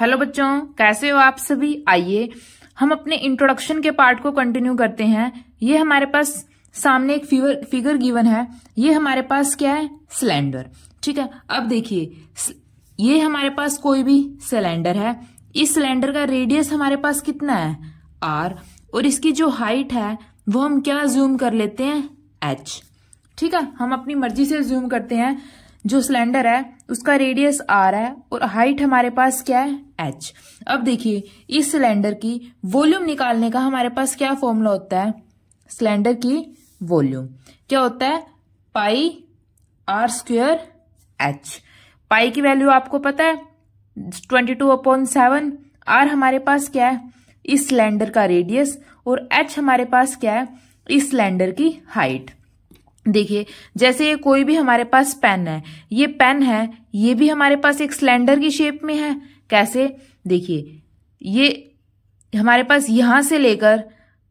hello बच्चों कैसे हो आप सभी आइए हम अपने इंट्रोडक्शन के पार्ट को कंटिन्यू करते हैं ये हमारे पास सामने एक फिगर फिगर गिवन है ये हमारे पास क्या है सिलेंडर ठीक है अब देखिए ये हमारे पास कोई भी सिलेंडर है इस सिलेंडर का रेडियस हमारे पास कितना है आर और इसकी जो हाइट है वो हम क्या जूम कर लेते हैं एच ठीक है हम अपनी मर्जी से जूम करते हैं जो सिलेंडर है उसका रेडियस आर है और हाइट हमारे पास क्या है एच अब देखिए इस सिलेंडर की वॉल्यूम निकालने का हमारे पास क्या फॉर्मूला होता है सिलेंडर की वॉल्यूम क्या होता है pi are square H pi की वैल्यू आपको पता है twenty two upon seven R हमारे पास क्या है इस सिलेंडर का रेडियस और एच हमारे पास क्या है इस सिलेंडर की हाइट देखिए जैसे ये कोई भी हमारे पास पेन है ये पेन है ये भी हमारे पास एक सिलेंडर की शेप में है कैसे देखिए ये हमारे पास यहां से लेकर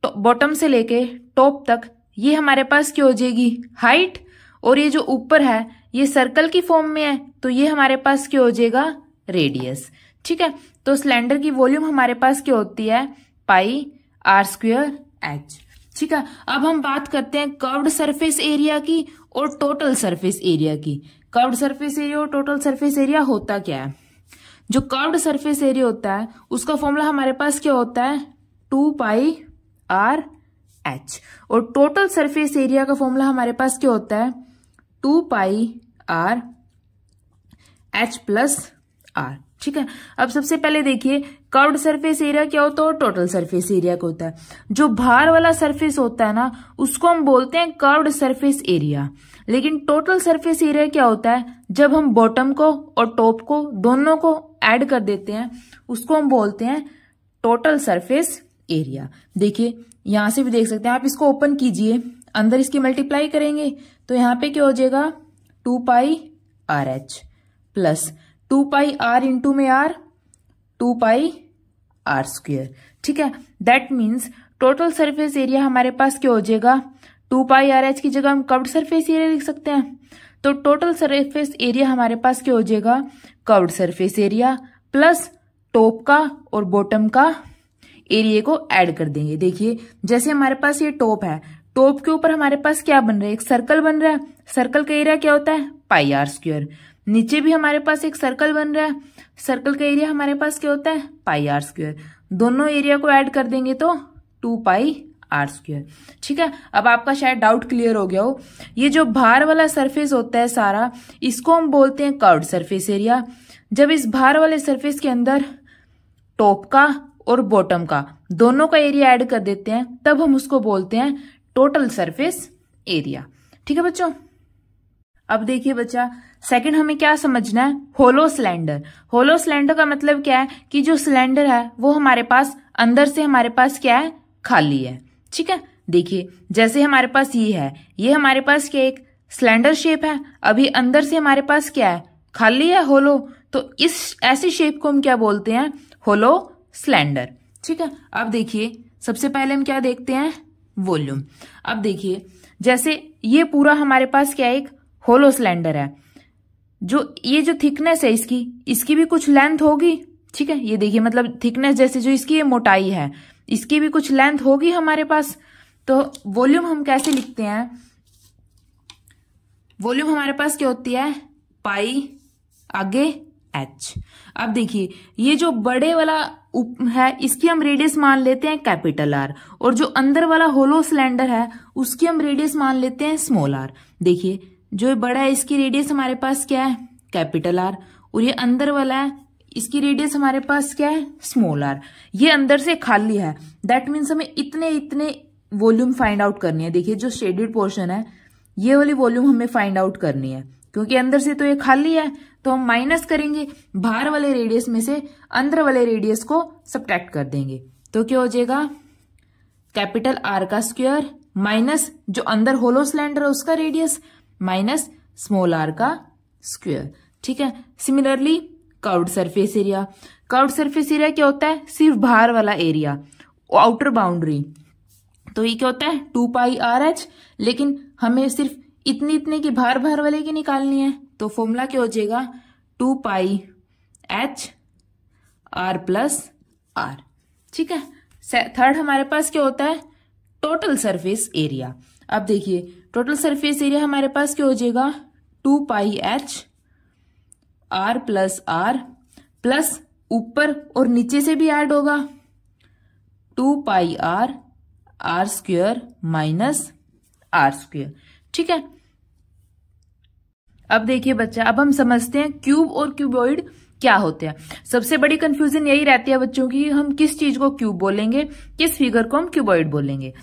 बॉटम तो से लेके टॉप तक ये हमारे पास क्या हो जाएगी हाइट और ये जो ऊपर है ये सर्कल की फॉर्म में है तो ये हमारे पास क्या हो जाएगा रेडियस ठीक है तो सिलेंडर की वॉल्यूम हमारे पास क्या होती है पाई आर स्क्वेयर एच ठीक है अब हम बात करते हैं कर्व्ड सरफेस एरिया की और टोटल सरफेस एरिया की कर्व्ड सरफेस एरिया और टोटल सरफेस एरिया होता क्या है जो कर्व्ड सरफेस एरिया होता है उसका फॉर्मूला हमारे पास क्या होता है टू पाई आर एच और टोटल सरफेस एरिया का फॉर्मूला हमारे पास क्या होता है two pi R H plus R ठीक है अब सबसे पहले देखिए कर्व्ड सरफेस एरिया क्या होता है और टोटल सरफेस एरिया क्या होता है जो भार वाला सरफेस होता है ना उसको हम बोलते हैं कर्व्ड सरफेस एरिया लेकिन टोटल सरफेस एरिया क्या होता है जब हम बॉटम को और टॉप को दोनों को ऐड कर देते हैं उसको हम बोलते हैं टोटल सरफेस एरिया देखिए यहां से भी देख सकते हैं आप इसको ओपन कीजिए अंदर इसकी मल्टीप्लाई करेंगे तो यहां पे क्या हो जाएगा two pi R H plus two pi R into में R two pi are square ठीक है that means total surface area हमारे पास क्या हो जाएगा टू पाई आर एच की जगह हम कवर्ड सरफेस एरिया लिख सकते हैं तो टोटल सरफेस एरिया हमारे पास क्या हो जाएगा covered surface area plus top का और बॉटम का एरिया को ऐड कर देंगे देखिए जैसे हमारे पास ये टॉप है टॉप के ऊपर हमारे पास क्या बन रहा है एक सर्कल बन रहा है सर्कल का एरिया क्या होता है पाई आर स्क्वायर नीचे भी हमारे पास एक सर्कल बन रहा है सर्कल का एरिया हमारे पास क्या होता है पाई आर स्क्वेयर दोनों एरिया को ऐड कर देंगे तो टू पाई आर स्क्वेयर ठीक है अब आपका शायद डाउट क्लियर हो गया हो ये जो भार वाला सरफेस होता है सारा इसको हम बोलते हैं कर्ड सरफेस एरिया जब इस भार वाले सरफेस के अंदर टॉप का और बॉटम का दोनों का एरिया ऐड कर देते हैं तब हम उसको बोलते हैं टोटल सरफेस एरिया ठीक है बच्चों अब देखिए बच्चा सेकंड हमें क्या समझना है होलो सिलेंडर होलो सिलेंडर का मतलब क्या है कि जो सिलेंडर है वो हमारे पास अंदर से हमारे पास क्या है खाली है ठीक है देखिए जैसे हमारे पास ये है ये हमारे पास क्या एक सिलेंडर शेप है अभी अंदर से हमारे पास क्या है खाली है होलो तो इस ऐसी शेप को हम क्या बोलते हैं होलो सिलेंडर ठीक है अब देखिए सबसे पहले हम क्या देखते हैं वॉल्यूम अब देखिए जैसे ये पूरा हमारे पास क्या एक होलो सिलेंडर है जो ये जो थिकनेस है इसकी इसकी भी कुछ लेंथ होगी ठीक है ये देखिए मतलब थिकनेस जैसे जो इसकी ये मोटाई है इसकी भी कुछ लेंथ होगी हमारे पास तो वॉल्यूम हम कैसे लिखते हैं वॉल्यूम हमारे पास क्या होती है पाई आगे एच अब देखिए ये जो बड़े वाला उप है इसकी हम रेडियस मान लेते हैं कैपिटल आर और जो अंदर वाला होलो सिलेंडर है उसकी हम रेडियस मान लेते हैं स्मॉल आर देखिए जो बड़ा है इसकी रेडियस हमारे पास क्या है कैपिटल आर और ये अंदर वाला है इसकी रेडियस हमारे पास क्या है स्मॉल आर ये अंदर से खाली है दैट मीन्स हमें इतने इतने वॉल्यूम फाइंड आउट करनी है देखिए जो शेडेड पोर्शन है ये वाली वॉल्यूम हमें फाइंड आउट करनी है क्योंकि अंदर से तो ये खाली है तो हम माइनस करेंगे बाहर वाले रेडियस में से अंदर वाले रेडियस को सब्ट्रैक्ट कर देंगे तो क्या हो जाएगा कैपिटल आर का स्क्वायर माइनस जो अंदर होलो सिलेंडर है उसका रेडियस माइनस स्मॉल आर का स्क्वेयर ठीक है similarly curved surface area curved surface area क्या होता है सिर्फ बाहर वाला एरिया आउटर बाउंड्री तो ये क्या होता है टू पाई आर एच लेकिन हमें सिर्फ इतने इतने की बाहर बाहर वाले की निकालनी है तो फॉर्मूला क्या हो जाएगा two pi H R plus R ठीक है थर्ड हमारे पास क्या होता है टोटल सरफेस एरिया अब देखिए टोटल सरफेस एरिया हमारे पास क्या हो जाएगा two pi H R plus R plus ऊपर और नीचे से भी ऐड होगा two pi R R square minus R square ठीक है अब देखिए बच्चा अब हम समझते हैं क्यूब और क्यूबॉइड क्या होते हैं सबसे बड़ी कंफ्यूजन यही रहती है बच्चों की हम किस चीज को क्यूब बोलेंगे किस फिगर को हम क्यूबॉइड बोलेंगे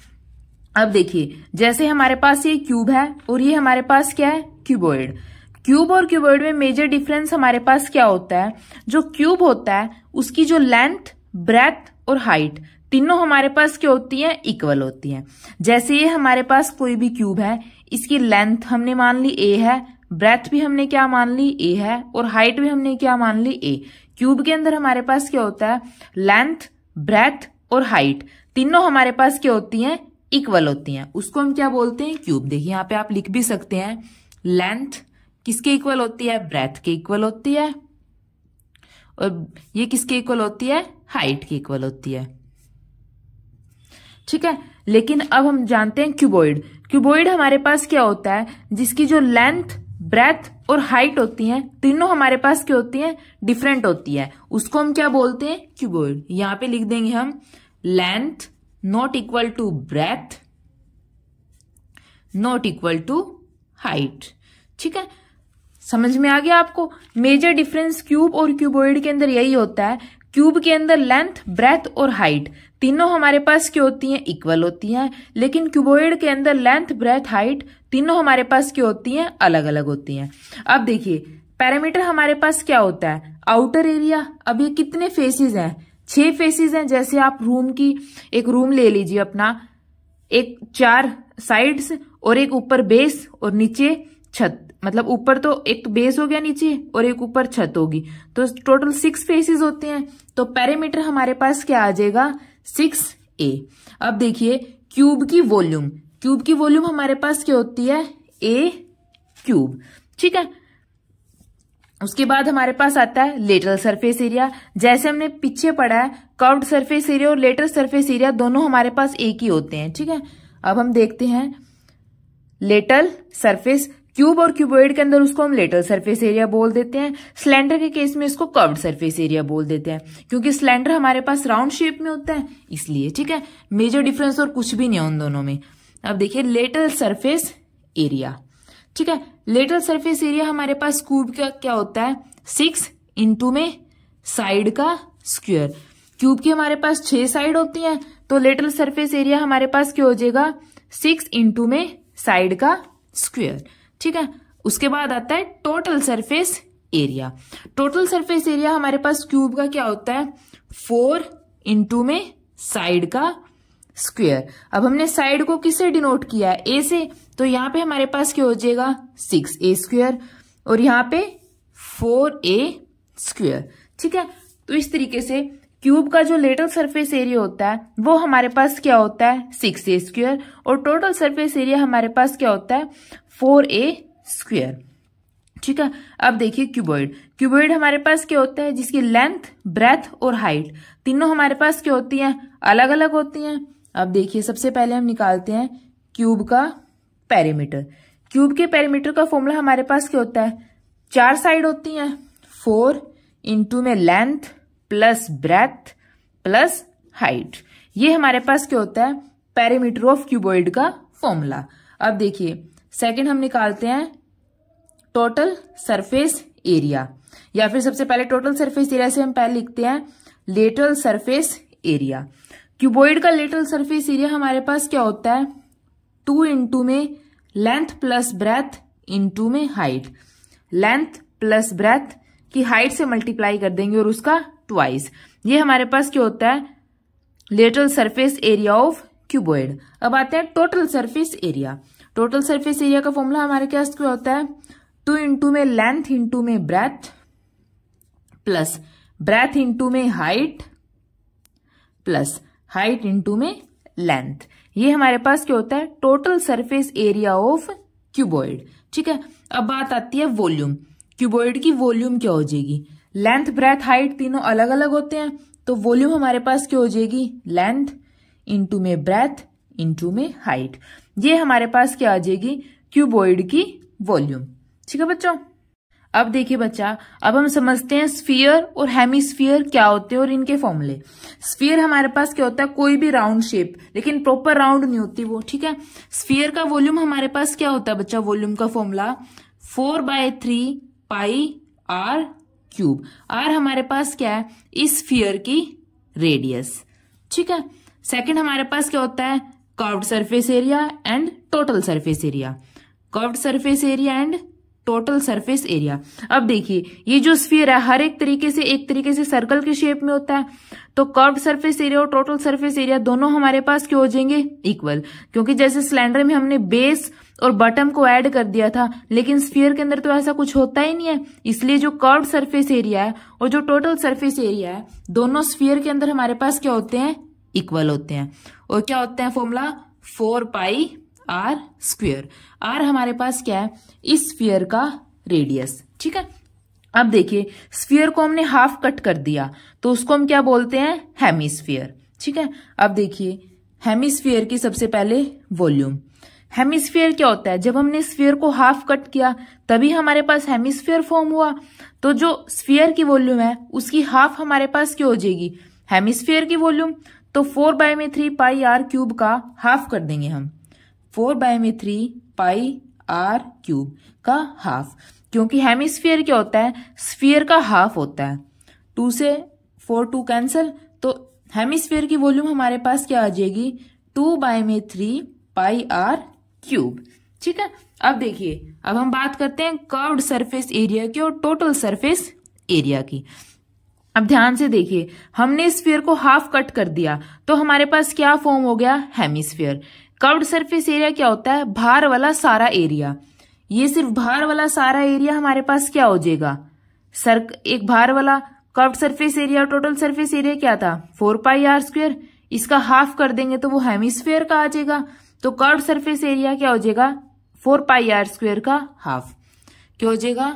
अब देखिए जैसे हमारे पास ये क्यूब है और ये हमारे पास क्या है क्यूबोइड क्यूब और क्यूबोइड में मेजर डिफरेंस हमारे पास क्या होता है जो क्यूब होता है उसकी जो लेंथ ब्रेथ और हाइट तीनों हमारे पास क्या होती है इक्वल होती है जैसे ये हमारे पास कोई भी क्यूब है इसकी लेंथ हमने मान ली ए है ब्रेथ भी हमने क्या मान ली ए है और हाइट भी हमने क्या मान ली ए क्यूब के अंदर हमारे पास क्या होता है लेंथ ब्रेथ और हाइट तीनों हमारे पास क्या होती हैं इक्वल होती हैं उसको हम क्या बोलते हैं क्यूब देखिए यहाँ पे आप लिख भी सकते हैं लेंथ किसके इक्वल होती है ब्रेथ के इक्वल होती है और ये किसके इक्वल होती है हाइट के इक्वल होती है ठीक है लेकिन अब हम जानते हैं क्यूबोइड क्यूबोइड हमारे पास क्या होता है जिसकी जो लेंथ ब्रेथ और हाइट होती हैं तीनों हमारे पास क्या होती हैं डिफरेंट होती है उसको हम क्या बोलते हैं क्यूबोइड यहां पे लिख देंगे हम length not equal to breadth not equal to height ठीक है समझ में आ गया आपको मेजर डिफरेंस क्यूब और क्यूबोइड के अंदर यही होता है क्यूब के अंदर लेंथ ब्रेथ और हाइट तीनों हमारे पास क्या होती हैं इक्वल होती हैं लेकिन क्यूबोइड के अंदर लेंथ ब्रेथ हाइट तीनों हमारे पास क्या होती हैं अलग अलग होती हैं अब देखिए पैरामीटर हमारे पास क्या होता है आउटर एरिया अब ये कितने फेसेस हैं छह फेसेस हैं जैसे आप रूम की एक रूम ले लीजिए अपना एक चार साइड्स और एक ऊपर बेस और नीचे छत मतलब ऊपर तो एक तो बेस हो गया नीचे और एक ऊपर छत होगी तो टोटल सिक्स फेसेस होते हैं तो पैरामीटर हमारे पास क्या आ जाएगा सिक्स ए अब देखिए क्यूब की वॉल्यूम क्यूब की वॉल्यूम हमारे पास क्या होती है ए क्यूब ठीक है उसके बाद हमारे पास आता है लेटरल सरफेस एरिया जैसे हमने पीछे पढ़ा है कर्व्ड सरफेस एरिया और लेटरल सरफेस एरिया दोनों हमारे पास एक ही होते हैं ठीक है अब हम देखते हैं लेटल सरफेस क्यूब और क्यूबोइड के अंदर उसको हम लेटरल सरफेस एरिया बोल देते हैं सिलेंडर के केस में इसको कर्व्ड सरफेस एरिया बोल देते हैं क्योंकि सिलेंडर हमारे पास राउंड शेप में होता है इसलिए ठीक है मेजर डिफरेंस और कुछ भी नहीं है उन दोनों में अब देखिए लेटरल सरफेस एरिया ठीक है लेटल सरफेस एरिया हमारे पास क्यूब का क्या होता है सिक्स इंटू में साइड का स्क्वायर क्यूब की हमारे पास छह साइड होती हैं तो लेटल सरफेस एरिया हमारे पास क्या हो जाएगा सिक्स इंटू में साइड का स्क्वायर ठीक है उसके बाद आता है total surface area total surface area हमारे पास क्यूब का क्या होता है फोर इंटू में साइड का स्क्वेयर अब हमने साइड को किससे डिनोट किया है ए से तो यहाँ पे हमारे पास क्या हो जाएगा सिक्स ए स्क्वेयर और यहाँ पे फोर ए स्क्वेयर ठीक है तो इस तरीके से क्यूब का जो लेटल सरफेस एरिया होता है वो हमारे पास क्या होता है सिक्स ए स्क्वेयर और टोटल सरफेस एरिया हमारे पास क्या होता है फोर ए स्क्वेयर ठीक है अब देखिए क्यूबॉइड क्यूबॉइड हमारे पास क्या होता है जिसकी लेंथ ब्रेथ और हाइट तीनों हमारे पास क्या होती हैं अलग अलग होती हैं अब देखिए सबसे पहले हम निकालते हैं क्यूब का पैरीमीटर क्यूब के पैरीमीटर का फॉर्मूला हमारे पास क्या होता है चार साइड होती हैं फोर इंटू में length plus breadth plus height ये हमारे पास क्या होता है पैरीमीटर ऑफ क्यूबॉइड का फॉर्मूला अब देखिए सेकंड हम निकालते हैं टोटल सरफेस एरिया या फिर सबसे पहले टोटल सरफेस एरिया से हम पहले लिखते हैं लेटरल सरफेस एरिया क्यूबोइड का लेटरल सरफेस एरिया हमारे पास क्या होता है टू इंटू में लेंथ प्लस ब्रेथ इंटू में हाइट लेंथ प्लस ब्रेथ की हाइट से मल्टीप्लाई कर देंगे और उसका ट्वाइस ये हमारे पास क्या होता है lateral surface area of cuboid अब आते हैं total surface area total surface area का फॉर्मूला हमारे पास क्या होता है टू इंटू में लेंथ इंटू में ब्रेथ प्लस ब्रेथ इंटू में हाइट प्लस हाइट इंटू में लेंथ ये हमारे पास क्या होता है total surface area of cuboid ठीक है अब बात आती है वॉल्यूम क्यूबॉइड की वॉल्यूम क्या हो जाएगी लेंथ ब्रेथ हाइट तीनों अलग अलग होते हैं तो वॉल्यूम हमारे पास क्या हो जाएगी लेंथ इंटू में ब्रेथ इंटू में हाइट ये हमारे पास क्या आ जाएगी क्यूबॉइड की वॉल्यूम ठीक है बच्चों अब देखिए बच्चा अब हम समझते हैं स्फीयर और हेमिस्फीयर क्या होते हैं और इनके फॉर्मूले स्फीयर हमारे पास क्या होता है कोई भी राउंड शेप लेकिन प्रॉपर राउंड नहीं होती वो ठीक है स्फीयर का वॉल्यूम हमारे पास क्या होता है बच्चा वॉल्यूम का formula four by three pi r cube r हमारे पास क्या है इस फियर की रेडियस ठीक है सेकेंड हमारे पास क्या होता है curved surface area and total surface area curved surface area and total surface area अब देखिए ये जो स्फीयर है हर एक तरीके से एक तरीके से सर्कल के शेप में होता है तो कर्व सरफेस एरिया और टोटल सरफेस एरिया दोनों हमारे पास क्यों हो जाएंगे इक्वल क्योंकि जैसे सिलेंडर में हमने बेस और बटम को ऐड कर दिया था लेकिन स्फीयर के अंदर तो ऐसा कुछ होता ही नहीं है इसलिए जो कर्व सरफेस एरिया है और जो टोटल सर्फेस एरिया है दोनों स्फीयर के अंदर हमारे पास क्या होते हैं इक्वल होते हैं और क्या होते हैं formula four pi are square r हमारे पास क्या है इस स्फीयर का रेडियस ठीक है अब देखिए स्फीयर को हमने हाफ कट कर दिया तो उसको हम क्या बोलते हैं हेमिस्फीयर ठीक है अब देखिए हेमिस्फीयर की सबसे पहले वॉल्यूम हेमिस्फीयर क्या होता है जब हमने स्फीयर को हाफ कट किया तभी हमारे पास हेमिस्फीयर फॉर्म हुआ तो जो स्फीयर की वॉल्यूम है उसकी हाफ हमारे पास क्या हो जाएगी हेमिस्फीयर की वॉल्यूम तो फोर बाय में थ्री पाई आर क्यूब का हाफ कर देंगे हम फोर बाय में थ्री पाई आर क्यूब का हाफ क्योंकि हेमिस्फीयर क्या होता है स्फीयर का हाफ होता है टू से फोर टू कैंसिल तो हेमिस्फीयर की वॉल्यूम हमारे पास क्या आ जाएगी टू बाय में थ्री पाई आर क्यूब ठीक है अब देखिए अब हम बात करते हैं कर्व्ड सरफेस एरिया की और टोटल सरफेस एरिया की अब ध्यान से देखिए हमने स्फीयर को हाफ कट कर दिया तो हमारे पास क्या फॉर्म हो गया हेमिस्फीयर कर्व्ड सरफेस एरिया क्या होता है भार वाला सारा एरिया ये सिर्फ भार वाला सारा एरिया हमारे पास क्या हो जाएगा सर एक भार वाला curved surface area total surface area क्या था फोर पाई आर स्क्वेयर इसका हाफ कर देंगे तो वो हेमिस्फेयर का आ जाएगा तो कर्व सरफेस एरिया क्या हो जाएगा फोर पाई आर स्क्वेयर का हाफ क्या हो जाएगा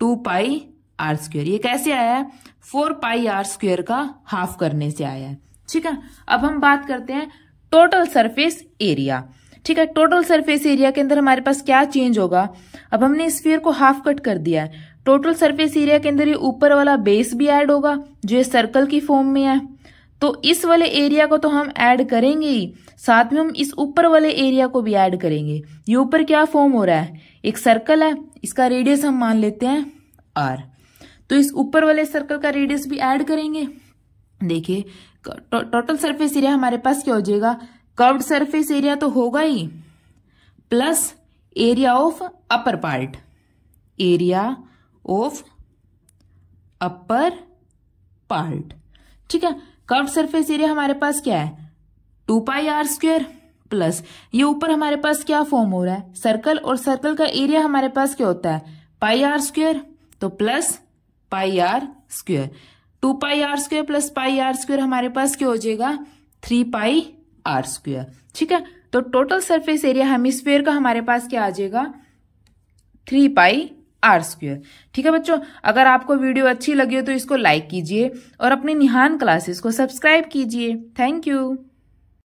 टू पाई आर स्क्वेयर ये कैसे आया है फोर पाई आर स्क्वेयर का हाफ करने से आया है ठीक है अब हम बात करते हैं टोटल सरफेस एरिया ठीक है टोटल सरफेस एरिया के अंदर हमारे पास क्या चेंज होगा अब हमने स्फीयर को हाफ कट कर दिया है टोटल सरफेस एरिया के अंदर ये ऊपर वाला बेस भी ऐड होगा जो ये सर्कल की फॉर्म में है तो इस वाले एरिया को तो हम ऐड करेंगे ही साथ में हम इस ऊपर वाले एरिया को भी ऐड करेंगे ये ऊपर क्या फॉर्म हो रहा है एक सर्कल है इसका रेडियस हम मान लेते हैं आर तो इस ऊपर वाले सर्कल का रेडियस भी ऐड करेंगे देखिए टोटल सरफेस एरिया हमारे पास क्या हो जाएगा कर्व्ड सरफेस एरिया तो होगा ही plus area of upper part area of upper part ठीक है कर्व्ड सरफेस एरिया हमारे पास क्या है two pi are square plus ये ऊपर हमारे पास क्या फॉर्म हो रहा है सर्कल और सर्कल का एरिया हमारे पास क्या होता है पाई आर स्क्वेयर तो plus pi are square two pi are square plus pi are square हमारे पास क्या हो जाएगा थ्री पाई आर स्क्वेयर ठीक है तो टोटल सरफेस एरिया हेमिस्फेयर का हमारे पास क्या आ जाएगा थ्री पाई आर स्क्वेयर ठीक है बच्चों अगर आपको वीडियो अच्छी लगी हो तो इसको लाइक कीजिए और अपने निहान क्लासेस को सब्सक्राइब कीजिए थैंक यू